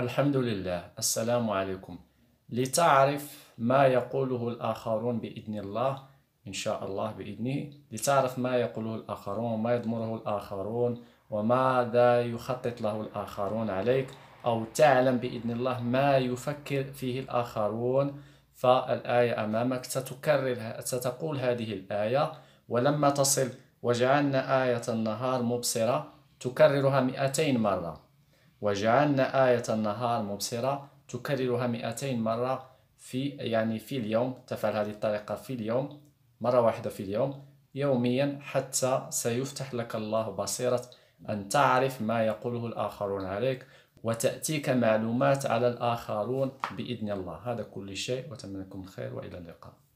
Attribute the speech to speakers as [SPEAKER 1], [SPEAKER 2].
[SPEAKER 1] الحمد لله السلام عليكم لتعرف ما يقوله الآخرون بإذن الله إن شاء الله بإذنه لتعرف ما يقوله الآخرون وما يضمره الآخرون وماذا يخطط له الآخرون عليك أو تعلم بإذن الله ما يفكر فيه الآخرون فالآية أمامك ستكرر ستقول هذه الآية ولما تصل وجعلنا آية النهار مبصرة تكررها 200 مرة وجعلنا آية النهار مبصرة تكررها 200 مرة في يعني في اليوم تفعل هذه الطريقة في اليوم مرة واحدة في اليوم يوميا حتى سيفتح لك الله بصيرة أن تعرف ما يقوله الآخرون عليك وتأتيك معلومات على الآخرون بإذن الله هذا كل شيء وأتمنى لكم الخير وإلى اللقاء